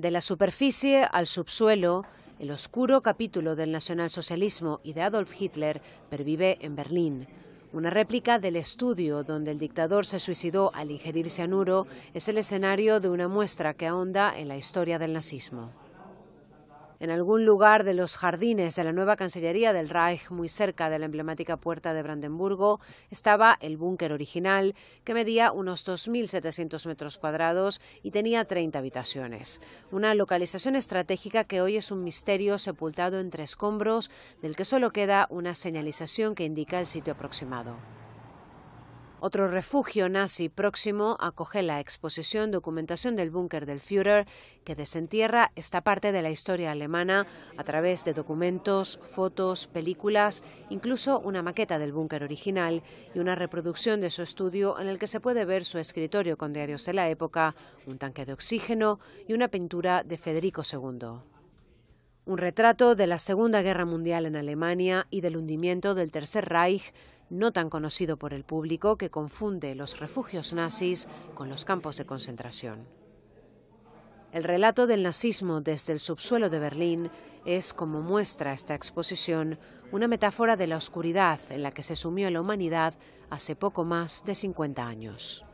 De la superficie al subsuelo, el oscuro capítulo del nacionalsocialismo y de Adolf Hitler pervive en Berlín. Una réplica del estudio donde el dictador se suicidó al ingerirse cianuro es el escenario de una muestra que ahonda en la historia del nazismo en algún lugar de los jardines de la nueva Cancillería del Reich, muy cerca de la emblemática puerta de Brandenburgo, estaba el búnker original, que medía unos 2.700 metros cuadrados y tenía 30 habitaciones. Una localización estratégica que hoy es un misterio sepultado entre escombros, del que solo queda una señalización que indica el sitio aproximado. Otro refugio nazi próximo acoge la exposición Documentación del Búnker del Führer, que desentierra esta parte de la historia alemana a través de documentos, fotos, películas, incluso una maqueta del búnker original y una reproducción de su estudio en el que se puede ver su escritorio con diarios de la época, un tanque de oxígeno y una pintura de Federico II. Un retrato de la Segunda Guerra Mundial en Alemania y del hundimiento del Tercer Reich, no tan conocido por el público, que confunde los refugios nazis con los campos de concentración. El relato del nazismo desde el subsuelo de Berlín es, como muestra esta exposición, una metáfora de la oscuridad en la que se sumió la humanidad hace poco más de 50 años.